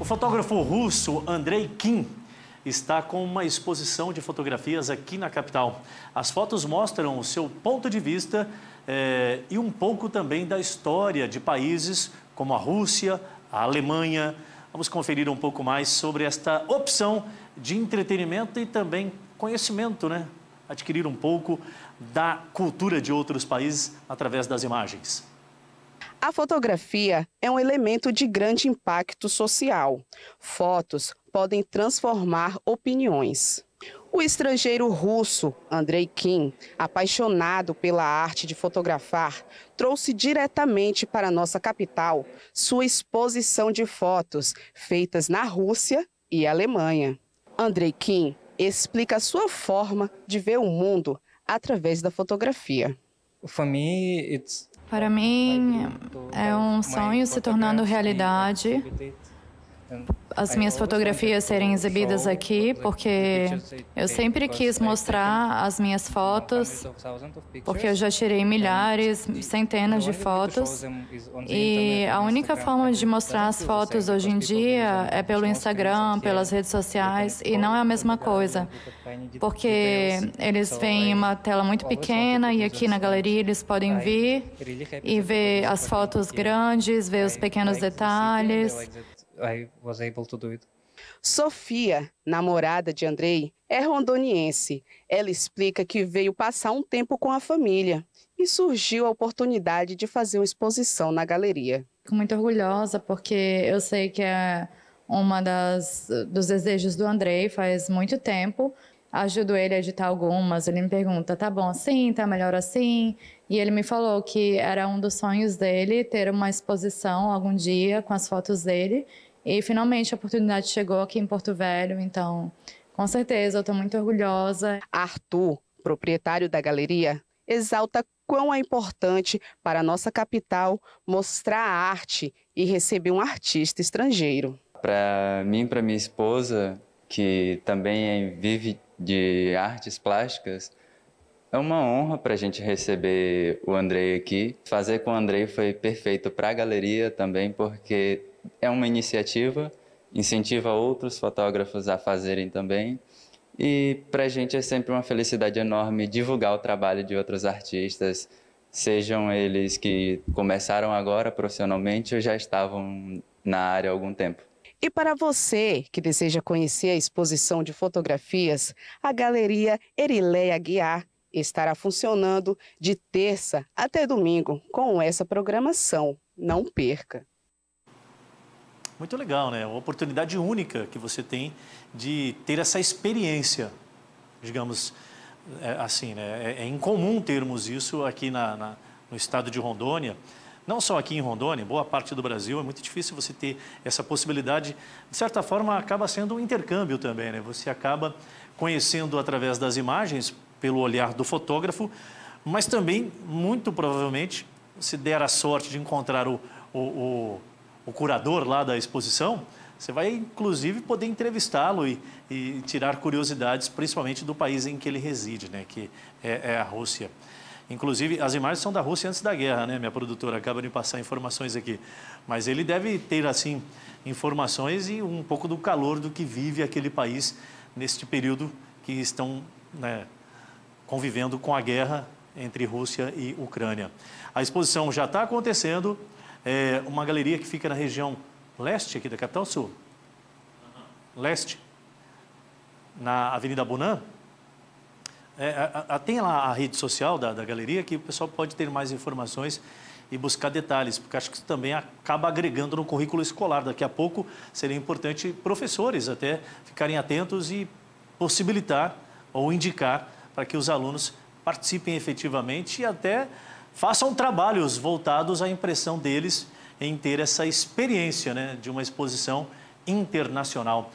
O fotógrafo russo Andrei Kim está com uma exposição de fotografias aqui na capital. As fotos mostram o seu ponto de vista eh, e um pouco também da história de países como a Rússia, a Alemanha. Vamos conferir um pouco mais sobre esta opção de entretenimento e também conhecimento, né? Adquirir um pouco da cultura de outros países através das imagens. A fotografia é um elemento de grande impacto social. Fotos podem transformar opiniões. O estrangeiro russo Andrei Kim, apaixonado pela arte de fotografar, trouxe diretamente para nossa capital sua exposição de fotos feitas na Rússia e Alemanha. Andrei Kim explica sua forma de ver o mundo através da fotografia. For me, it's para mim, é um sonho se tornando realidade as minhas fotografias serem exibidas aqui, porque eu sempre quis mostrar as minhas fotos, porque eu já tirei milhares, centenas de fotos. E a única forma de mostrar as fotos hoje em dia é pelo Instagram, pelas redes sociais, e não é a mesma coisa, porque eles veem uma tela muito pequena e aqui na galeria eles podem vir e ver as fotos grandes, ver os pequenos detalhes. I was able to do it. Sofia, namorada de Andrei, é rondoniense. Ela explica que veio passar um tempo com a família e surgiu a oportunidade de fazer uma exposição na galeria. Fico muito orgulhosa porque eu sei que é uma das dos desejos do Andrei faz muito tempo. Ajudo ele a editar algumas. Ele me pergunta: "Tá bom assim? Tá melhor assim?" E ele me falou que era um dos sonhos dele ter uma exposição algum dia com as fotos dele e finalmente a oportunidade chegou aqui em Porto Velho, então com certeza eu estou muito orgulhosa. Arthur, proprietário da galeria, exalta quão é importante para a nossa capital mostrar a arte e receber um artista estrangeiro. Para mim, para minha esposa, que também é, vive de artes plásticas, é uma honra para a gente receber o Andrei aqui. Fazer com o Andrei foi perfeito para a galeria também, porque é uma iniciativa, incentiva outros fotógrafos a fazerem também. E para a gente é sempre uma felicidade enorme divulgar o trabalho de outros artistas, sejam eles que começaram agora profissionalmente ou já estavam na área há algum tempo. E para você que deseja conhecer a exposição de fotografias, a Galeria Erileia Guiar estará funcionando de terça até domingo com essa programação. Não perca! Muito legal, né? Uma oportunidade única que você tem de ter essa experiência, digamos é, assim, né? É, é, incomum termos isso aqui na, na, no estado de Rondônia. Não só aqui em Rondônia, em boa parte do Brasil, é muito difícil você ter essa possibilidade. De certa forma, acaba sendo um intercâmbio também, né? Você acaba conhecendo através das imagens, pelo olhar do fotógrafo, mas também, muito provavelmente, se der a sorte de encontrar o, o, o o curador lá da exposição, você vai inclusive poder entrevistá-lo e, e, tirar curiosidades, principalmente do país em que ele reside, né? que é, é, a Rússia. Inclusive, as imagens são da Rússia antes da guerra, né? Minha produtora acaba de passar informações aqui. Mas ele deve ter, assim, informações e um pouco do calor do que vive aquele país neste período que estão né, convivendo com a guerra entre Rússia e Ucrânia. A exposição já está acontecendo é, uma galeria que fica na região leste aqui da capital sul. Leste. Na Avenida Bonan. É, tem lá a rede social da, da galeria que o pessoal pode ter mais informações e buscar detalhes, porque acho que isso também acaba agregando no currículo escolar. Daqui a pouco seria importante professores até ficarem atentos e possibilitar ou indicar para que os alunos participem efetivamente e até façam trabalhos voltados à impressão deles em ter essa experiência né, de uma exposição internacional.